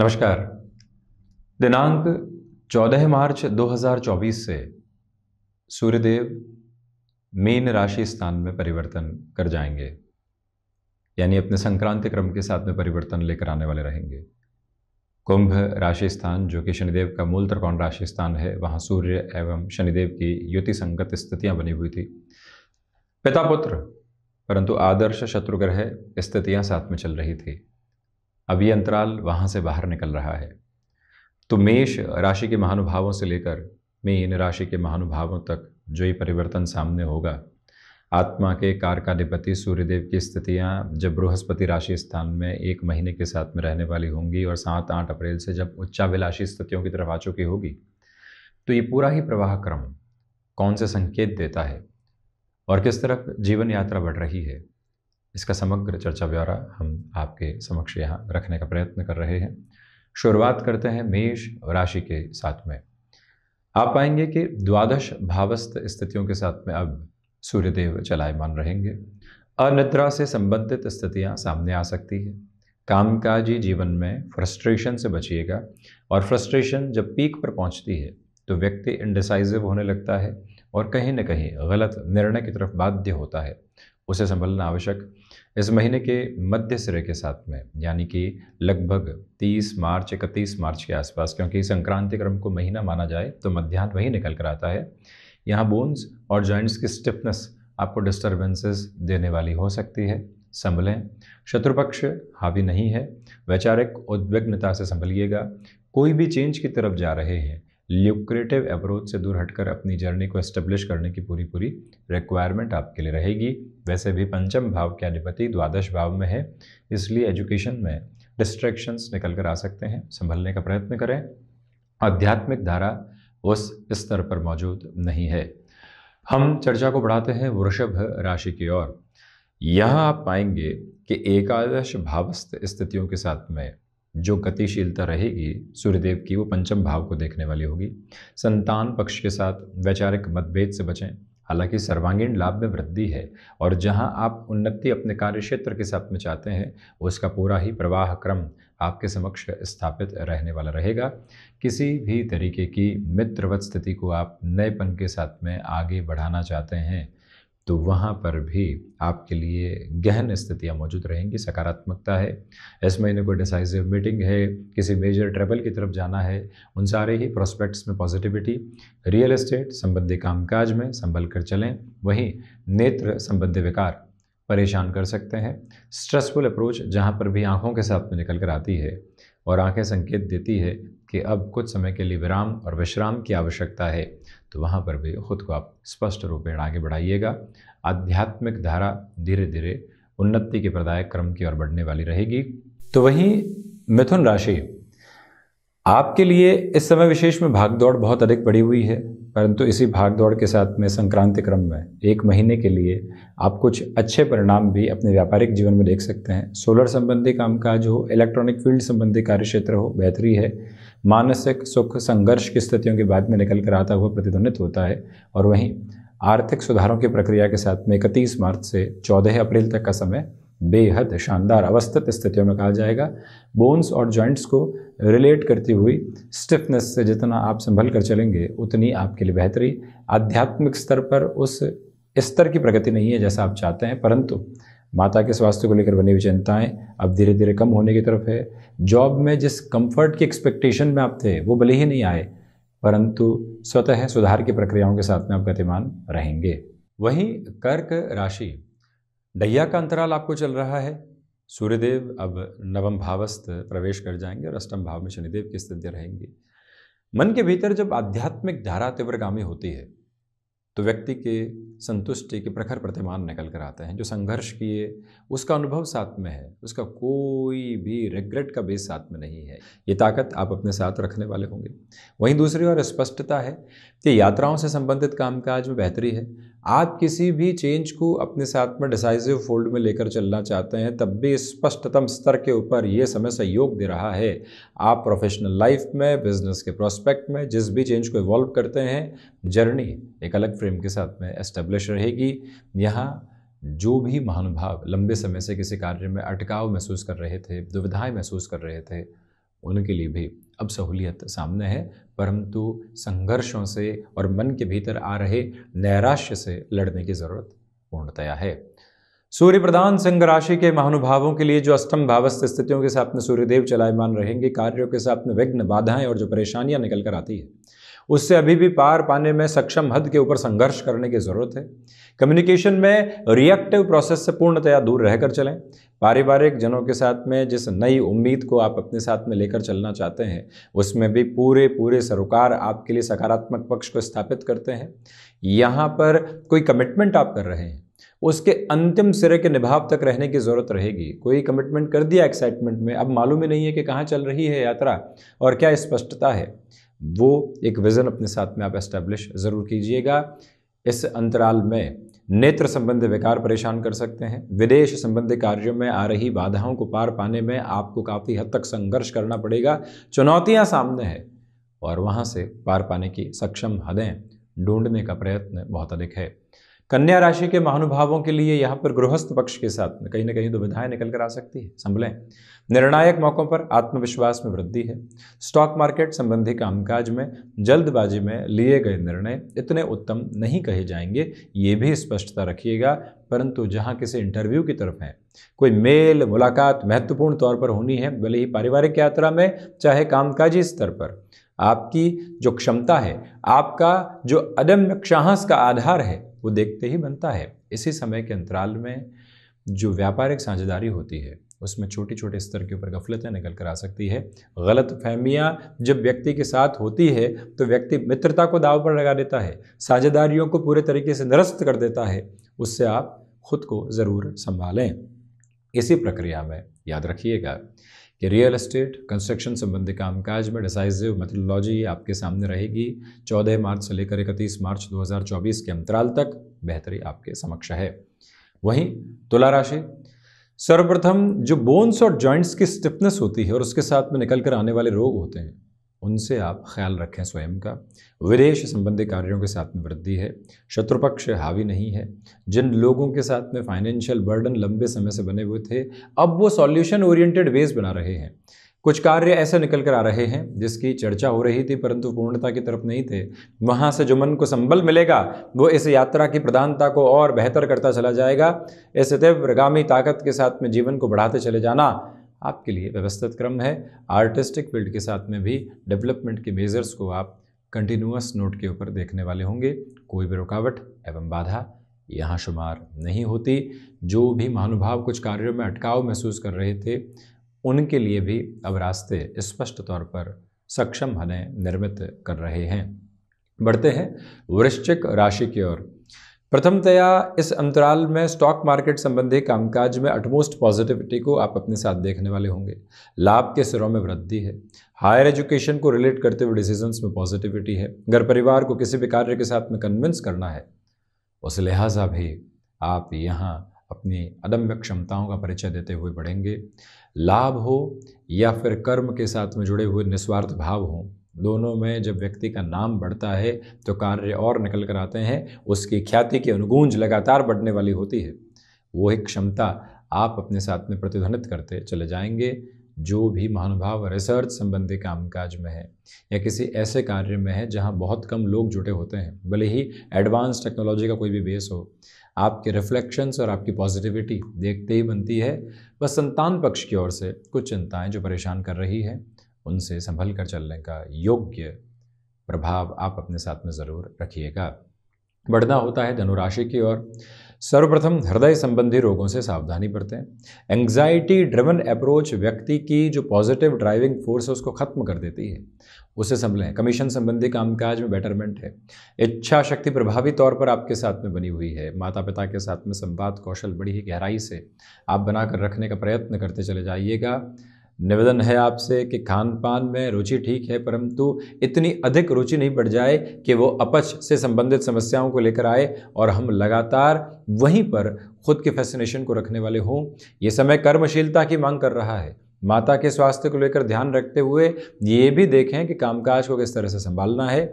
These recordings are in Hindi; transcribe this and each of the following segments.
नमस्कार दिनांक 14 मार्च 2024 से सूर्यदेव मीन राशि स्थान में परिवर्तन कर जाएंगे यानी अपने संक्रांति क्रम के साथ में परिवर्तन लेकर आने वाले रहेंगे कुंभ राशि स्थान जो कि शनिदेव का मूल त्रिकोण राशि स्थान है वहाँ सूर्य एवं शनिदेव की युति संगत स्थितियाँ बनी हुई थी पिता पुत्र परंतु आदर्श शत्रुग्रह स्थितियाँ साथ में चल रही थी अब ये अंतराल वहाँ से बाहर निकल रहा है तो मेष राशि के महानुभावों से लेकर मीन राशि के महानुभावों तक जो ये परिवर्तन सामने होगा आत्मा के कारकाधिपति सूर्यदेव की स्थितियाँ जब बृहस्पति राशि स्थान में एक महीने के साथ में रहने वाली होंगी और सात आठ अप्रैल से जब उच्चाभिलाषी स्थितियों की तरफ आ चुकी होगी तो ये पूरा ही प्रवाह क्रम कौन से संकेत देता है और किस तरफ जीवन यात्रा बढ़ रही है इसका समग्र चर्चा ब्यौरा हम आपके समक्ष यहाँ रखने का प्रयत्न कर रहे हैं शुरुआत करते हैं मेष राशि के साथ में आप पाएंगे कि द्वादश भावस्थ स्थितियों के साथ में अब सूर्यदेव चलायमान रहेंगे अनिद्रा से संबंधित स्थितियाँ सामने आ सकती है कामकाजी जीवन में फ्रस्ट्रेशन से बचिएगा और फ्रस्ट्रेशन जब पीक पर पहुंचती है तो व्यक्ति इंडिसाइजिव होने लगता है और कहीं ना कहीं गलत निर्णय की तरफ बाध्य होता है उसे संभलना आवश्यक इस महीने के मध्य सिरे के साथ में यानी कि लगभग 30 मार्च इकतीस मार्च के आसपास क्योंकि संक्रांति क्रम को महीना माना जाए तो मध्यान्ह वही निकल कर आता है यहाँ बोन्स और जॉइंट्स की स्टिफनेस आपको डिस्टर्बेंसेस देने वाली हो सकती है संभलें शत्रुपक्ष हावी नहीं है वैचारिक उद्विग्नता से संभलिएगा कोई भी चेंज की तरफ जा रहे हैं ल्यूक्रेटिव अप्रोच से दूर हटकर अपनी जर्नी को एस्टेब्लिश करने की पूरी पूरी रिक्वायरमेंट आपके लिए रहेगी वैसे भी पंचम भाव के अधिपति द्वादश भाव में है इसलिए एजुकेशन में डिस्ट्रैक्शंस निकल कर आ सकते हैं संभलने का प्रयत्न करें आध्यात्मिक धारा उस स्तर पर मौजूद नहीं है हम चर्चा को बढ़ाते हैं वृषभ राशि की ओर यहाँ आप पाएंगे कि एकादश भावस्थ स्थितियों के साथ में जो गतिशीलता रहेगी सूर्यदेव की वो पंचम भाव को देखने वाली होगी संतान पक्ष के साथ वैचारिक मतभेद से बचें हालांकि सर्वांगीण लाभ में वृद्धि है और जहां आप उन्नति अपने कार्य क्षेत्र के साथ में चाहते हैं उसका पूरा ही प्रवाह क्रम आपके समक्ष स्थापित रहने वाला रहेगा किसी भी तरीके की मित्रवत स्थिति को आप नएपन के साथ में आगे बढ़ाना चाहते हैं तो वहाँ पर भी आपके लिए गहन स्थितियाँ मौजूद रहेंगी सकारात्मकता है इस महीने कोई डिसाइसिव मीटिंग है किसी मेजर ट्रेवल की तरफ जाना है उन सारे ही प्रोस्पेक्ट्स में पॉजिटिविटी रियल एस्टेट संबंधी कामकाज में संभल कर चलें वहीं नेत्र संबंधी विकार परेशान कर सकते हैं स्ट्रेसफुल अप्रोच जहाँ पर भी आँखों के साथ में निकल कर आती है और आंखें संकेत देती है कि अब कुछ समय के लिए विराम और विश्राम की आवश्यकता है तो वहाँ पर भी खुद को आप स्पष्ट रूप में आगे बढ़ाइएगा आध्यात्मिक धारा धीरे धीरे उन्नति के प्रदायक क्रम की ओर बढ़ने वाली रहेगी तो वहीं मिथुन राशि आपके लिए इस समय विशेष में भागदौड़ बहुत अधिक पड़ी हुई है परंतु इसी भाग दौड़ के साथ में संक्रांति क्रम में एक महीने के लिए आप कुछ अच्छे परिणाम भी अपने व्यापारिक जीवन में देख सकते हैं सोलर संबंधी कामकाज हो इलेक्ट्रॉनिक फील्ड संबंधी कार्य क्षेत्र हो बेहतरी है मानसिक सुख संघर्ष की स्थितियों के बाद में निकल कर आता हुआ प्रतिध्वनित होता है और वहीं आर्थिक सुधारों की प्रक्रिया के साथ में इकतीस मार्च से चौदह अप्रैल तक का समय बेहद शानदार अवस्थित स्थितियों में कहा जाएगा बोन्स और जॉइंट्स को रिलेट करती हुई स्टिफनेस से जितना आप संभल कर चलेंगे उतनी आपके लिए बेहतरी आध्यात्मिक स्तर पर उस स्तर की प्रगति नहीं है जैसा आप चाहते हैं परंतु माता के स्वास्थ्य को लेकर बनी हुई चिंताएँ अब धीरे धीरे कम होने की तरफ है जॉब में जिस कंफर्ट की एक्सपेक्टेशन में आप थे वो भले ही नहीं आए परंतु स्वतः सुधार की प्रक्रियाओं के साथ में आप गतिमान रहेंगे वहीं कर्क राशि ढैया का अंतराल आपको चल रहा है सूर्यदेव अब नवम भावस्थ प्रवेश कर जाएंगे और अष्टम भाव में शनिदेव की स्थिति रहेंगे मन के भीतर जब आध्यात्मिक धारा तीव्रगामी होती है तो व्यक्ति के संतुष्टि के प्रखर प्रतिमान निकल कर आते हैं जो संघर्ष किए उसका अनुभव साथ में है उसका कोई भी रिग्रेट का बेस साथ में नहीं है ये ताकत आप अपने साथ रखने वाले होंगे वहीं दूसरी ओर स्पष्टता है कि यात्राओं से संबंधित कामकाज में बेहतरी है आप किसी भी चेंज को अपने साथ में डिसाइसिव फोल्ड में लेकर चलना चाहते हैं तब भी स्पष्टतम स्तर के ऊपर ये समय सहयोग दे रहा है आप प्रोफेशनल लाइफ में बिजनेस के प्रोस्पेक्ट में जिस भी चेंज को इवॉल्व करते हैं जर्नी एक अलग फ्रेम के साथ में एस्टेब्लिश रहेगी यहाँ जो भी महानुभाव लंबे समय से किसी कार्य में अटकाव महसूस कर रहे थे दुविधाएं महसूस कर रहे थे उनके लिए भी अब सहूलियत सामने है परंतु संघर्षों से और मन के भीतर आ रहे नैराश्य से लड़ने की ज़रूरत पूर्णतया है सूर्य प्रधान संघ राशि के महानुभावों के लिए जो अष्टम भावस्थ स्थितियों के साथ में सूर्यदेव चलायमान रहेंगे कार्यों के साथ में विघ्न बाधाएं और जो परेशानियां निकल कर आती है उससे अभी भी पार पाने में सक्षम हद के ऊपर संघर्ष करने की ज़रूरत है कम्युनिकेशन में रिएक्टिव प्रोसेस से पूर्णतया दूर रहकर चलें पारिवारिक जनों के साथ में जिस नई उम्मीद को आप अपने साथ में लेकर चलना चाहते हैं उसमें भी पूरे पूरे सरोकार आपके लिए सकारात्मक पक्ष को स्थापित करते हैं यहाँ पर कोई कमिटमेंट आप कर रहे हैं उसके अंतिम सिरे के निभाव तक रहने की ज़रूरत रहेगी कोई कमिटमेंट कर दिया एक्साइटमेंट में अब मालूम ही नहीं है कि कहाँ चल रही है यात्रा और क्या स्पष्टता है वो एक विज़न अपने साथ में आप एस्टेब्लिश ज़रूर कीजिएगा इस अंतराल में नेत्र संबंधी विकार परेशान कर सकते हैं विदेश संबंधी कार्यों में आ रही बाधाओं को पार पाने में आपको काफ़ी हद तक संघर्ष करना पड़ेगा चुनौतियां सामने हैं और वहां से पार पाने की सक्षम हदें ढूंढने का प्रयत्न बहुत अधिक है कन्या राशि के महानुभावों के लिए यहाँ पर गृहस्थ पक्ष के साथ में कहीं ना कहीं दुविधाएं निकल कर आ सकती है संभलें निर्णायक मौक़ों पर आत्मविश्वास में वृद्धि है स्टॉक मार्केट संबंधी कामकाज में जल्दबाजी में लिए गए निर्णय इतने उत्तम नहीं कहे जाएंगे ये भी स्पष्टता रखिएगा परंतु जहाँ किसी इंटरव्यू की तरफ है कोई मेल मुलाकात महत्वपूर्ण तौर पर होनी है भले ही पारिवारिक यात्रा में चाहे कामकाजी स्तर पर आपकी जो क्षमता है आपका जो अदम्य क्षाहस का आधार है वो देखते ही बनता है इसी समय के अंतराल में जो व्यापारिक साझेदारी होती है उसमें छोटे छोटे स्तर के ऊपर गफलतें निकल कर आ सकती है गलत फहमियाँ जब व्यक्ति के साथ होती है तो व्यक्ति मित्रता को दाव पर लगा देता है साझेदारियों को पूरे तरीके से निरस्त कर देता है उससे आप खुद को ज़रूर संभालें इसी प्रक्रिया में याद रखिएगा कि रियल एस्टेट कंस्ट्रक्शन संबंधी कामकाज में डिसाइजिव मेथोडोलॉजी आपके सामने रहेगी 14 मार्च से लेकर इकतीस मार्च 2024 के अंतराल तक बेहतरी आपके समक्ष है वहीं तुला राशि सर्वप्रथम जो बोन्स और जॉइंट्स की स्टिफनेस होती है और उसके साथ में निकल कर आने वाले रोग होते हैं उनसे आप ख्याल रखें स्वयं का विदेश संबंधी कार्यों के साथ में वृद्धि है शत्रुपक्ष हावी नहीं है जिन लोगों के साथ में फाइनेंशियल बर्डन लंबे समय से बने हुए थे अब वो सॉल्यूशन ओरिएंटेड वेज बना रहे हैं कुछ कार्य ऐसे निकल कर आ रहे हैं जिसकी चर्चा हो रही थी परंतु पूर्णता की तरफ नहीं थे वहाँ से जो मन को संबल मिलेगा वो इस यात्रा की प्रधानता को और बेहतर करता चला जाएगा इस तीव्रगामी ताकत के साथ में जीवन को बढ़ाते चले जाना आपके लिए व्यवस्थित क्रम है आर्टिस्टिक फील्ड के साथ में भी डेवलपमेंट के मेजर्स को आप कंटिन्यूस नोट के ऊपर देखने वाले होंगे कोई भी रुकावट एवं बाधा यहाँ शुमार नहीं होती जो भी महानुभाव कुछ कार्यों में अटकाव महसूस कर रहे थे उनके लिए भी अब रास्ते स्पष्ट तौर पर सक्षम हने निर्मित कर रहे हैं बढ़ते हैं वृश्चिक राशि की ओर प्रथमतया इस अंतराल में स्टॉक मार्केट संबंधी कामकाज में अटमोस्ट पॉजिटिविटी को आप अपने साथ देखने वाले होंगे लाभ के सिरों में वृद्धि है हायर एजुकेशन को रिलेट करते हुए डिसीजंस में पॉजिटिविटी है घर परिवार को किसी भी कार्य के साथ में कन्विंस करना है उस लिहाजा भी आप यहाँ अपनी अदम्य क्षमताओं का परिचय देते हुए बढ़ेंगे लाभ हो या फिर कर्म के साथ में जुड़े हुए निस्वार्थ भाव हों दोनों में जब व्यक्ति का नाम बढ़ता है तो कार्य और निकल कर आते हैं उसकी ख्याति की अनुगूंज लगातार बढ़ने वाली होती है वो एक क्षमता आप अपने साथ में प्रतिध्वनित करते चले जाएंगे जो भी महानुभाव रिसर्च संबंधी कामकाज में है या किसी ऐसे कार्य में है जहाँ बहुत कम लोग जुटे होते हैं भले ही एडवांस टेक्नोलॉजी का कोई भी बेस हो आपके रिफ्लेक्शंस और आपकी पॉजिटिविटी देखते ही बनती है बस संतान पक्ष की ओर से कुछ चिंताएं जो परेशान कर रही है उनसे संभल कर चलने का योग्य प्रभाव आप अपने साथ में ज़रूर रखिएगा बढ़ना होता है धनुराशि की ओर सर्वप्रथम हृदय संबंधी रोगों से सावधानी बरतें एंग्जाइटी ड्रिवन अप्रोच व्यक्ति की जो पॉजिटिव ड्राइविंग फोर्स है उसको खत्म कर देती है उसे संभलें कमीशन संबंधी कामकाज में बेटरमेंट है इच्छा शक्ति प्रभावी तौर पर आपके साथ में बनी हुई है माता पिता के साथ में संवाद कौशल बड़ी ही गहराई से आप बनाकर रखने का प्रयत्न करते चले जाइएगा निवेदन है आपसे कि खान पान में रुचि ठीक है परंतु इतनी अधिक रुचि नहीं बढ़ जाए कि वो अपच से संबंधित समस्याओं को लेकर आए और हम लगातार वहीं पर खुद के फैसिनेशन को रखने वाले हों ये समय कर्मशीलता की मांग कर रहा है माता के स्वास्थ्य को लेकर ध्यान रखते हुए ये भी देखें कि कामकाज को किस तरह से संभालना है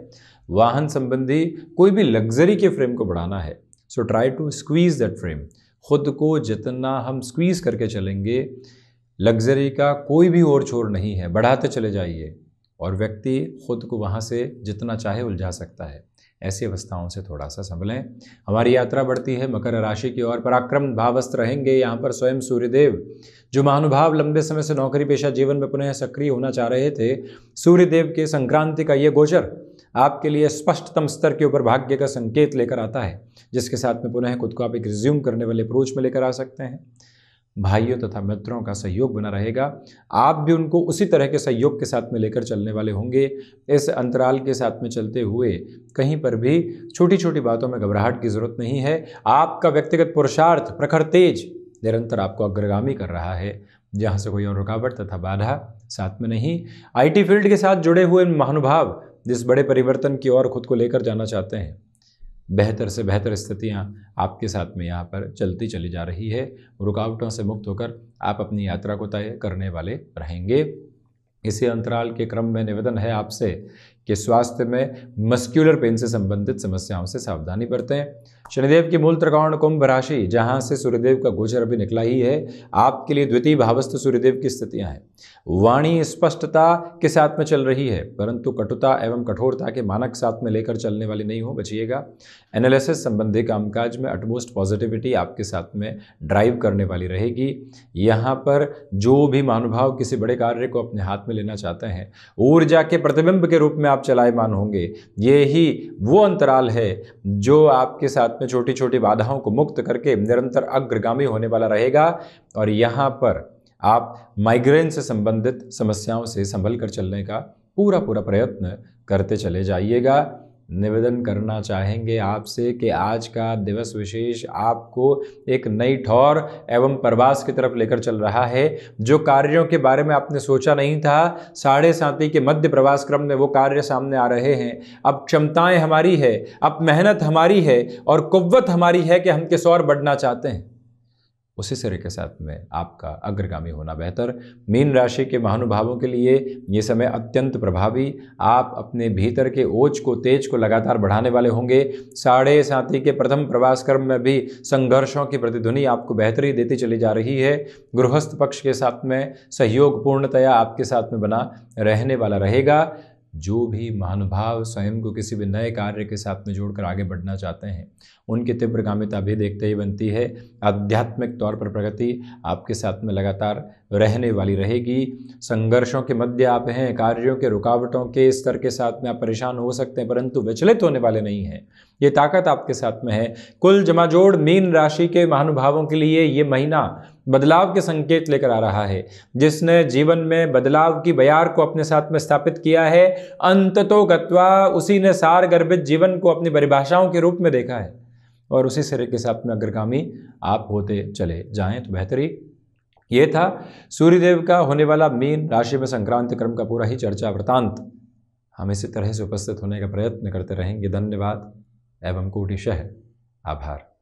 वाहन संबंधी कोई भी लग्जरी के फ्रेम को बढ़ाना है so try to squeeze that frame खुद को जितना हम स्क्वीज़ करके चलेंगे लग्जरी का कोई भी और छोर नहीं है बढ़ाते चले जाइए और व्यक्ति खुद को वहाँ से जितना चाहे उलझा सकता है ऐसी अवस्थाओं से थोड़ा सा संभलें हमारी यात्रा बढ़ती है मकर राशि की ओर पराक्रम भावस्थ रहेंगे यहाँ पर स्वयं सूर्यदेव जो महानुभाव लंबे समय से नौकरी पेशा जीवन में पुनः सक्रिय होना चाह रहे थे सूर्यदेव के संक्रांति का ये गोचर आपके लिए स्पष्टतम स्तर के ऊपर भाग्य का संकेत लेकर आता है जिसके साथ में पुनः खुद को आप एक रिज्यूम करने वाले अप्रोच में लेकर आ सकते हैं भाइयों तथा मित्रों का सहयोग बना रहेगा आप भी उनको उसी तरह के सहयोग के साथ में लेकर चलने वाले होंगे इस अंतराल के साथ में चलते हुए कहीं पर भी छोटी छोटी बातों में घबराहट की जरूरत नहीं है आपका व्यक्तिगत पुरुषार्थ प्रखर तेज निरंतर आपको अग्रगामी कर रहा है जहाँ से कोई और रुकावट तथा बाधा साथ में नहीं आईटी फील्ड के साथ जुड़े हुए महानुभाव जिस बड़े परिवर्तन की ओर खुद को लेकर जाना चाहते हैं बेहतर से बेहतर स्थितियाँ आपके साथ में यहाँ पर चलती चली जा रही है रुकावटों से मुक्त होकर आप अपनी यात्रा को तय करने वाले रहेंगे इसी अंतराल के क्रम में निवेदन है आपसे कि स्वास्थ्य में मस्क्यूलर पेन से संबंधित समस्याओं से सावधानी बरतें शनिदेव की मूल त्रिकोण कुंभ राशि जहाँ से सूर्यदेव का गोचर अभी निकला ही है आपके लिए द्वितीय भावस्थ सूर्यदेव की स्थितियाँ हैं वाणी स्पष्टता के साथ में चल रही है परंतु कटुता एवं कठोरता के मानक साथ में लेकर चलने वाली नहीं हो बचिएगा एनालिसिस संबंधी कामकाज में अटमोस्ट पॉजिटिविटी आपके साथ में ड्राइव करने वाली रहेगी यहाँ पर जो भी महानुभाव किसी बड़े कार्य को अपने हाथ में लेना चाहते हैं ऊर्जा के प्रतिबिंब के रूप में आप चलायमान होंगे ये ही वो अंतराल है जो आपके साथ में छोटी छोटी बाधाओं को मुक्त करके निरंतर अग्रगामी होने वाला रहेगा और यहाँ पर आप माइग्रेन से संबंधित समस्याओं से संभल कर चलने का पूरा पूरा प्रयत्न करते चले जाइएगा निवेदन करना चाहेंगे आपसे कि आज का दिवस विशेष आपको एक नई ठौर एवं प्रवास की तरफ लेकर चल रहा है जो कार्यों के बारे में आपने सोचा नहीं था साढ़े साथी के मध्य प्रवास क्रम में वो कार्य सामने आ रहे हैं अब क्षमताएं हमारी है अब मेहनत हमारी है और कुव्वत हमारी है कि हम किस और बढ़ना चाहते हैं उसी सिरे के साथ में आपका अग्रगामी होना बेहतर मीन राशि के महानुभावों के लिए ये समय अत्यंत प्रभावी आप अपने भीतर के ओज को तेज को लगातार बढ़ाने वाले होंगे साढ़े साथी के प्रथम प्रवास क्रम में भी संघर्षों की प्रतिध्वनि आपको बेहतरी देती चली जा रही है गृहस्थ पक्ष के साथ में सहयोग पूर्णतया आपके साथ में बना रहने वाला रहेगा जो भी महानुभाव स्वयं को किसी भी नए कार्य के साथ में जोड़कर आगे बढ़ना चाहते हैं उनकी तीव्रगामिता भी देखते ही बनती है आध्यात्मिक तौर पर प्रगति आपके साथ में लगातार रहने वाली रहेगी संघर्षों के मध्य आप हैं कार्यों के रुकावटों के स्तर के साथ में आप परेशान हो सकते हैं परंतु विचलित होने वाले नहीं हैं ये ताकत आपके साथ में है कुल जमाजोड़ मीन राशि के महानुभावों के लिए ये महीना बदलाव के संकेत लेकर आ रहा है जिसने जीवन में बदलाव की बयार को अपने साथ में स्थापित किया है अंत तो गत्वा उसी ने सार गर्भित जीवन को अपनी परिभाषाओं के रूप में देखा है और उसी सिरे के साथ में अग्रगामी आप होते चले जाएं तो बेहतरी ये था सूर्यदेव का होने वाला मीन राशि में संक्रांति क्रम का पूरा ही चर्चा वृतांत हम इसी तरह से उपस्थित होने का प्रयत्न करते रहेंगे धन्यवाद एवं कोटिशह आभार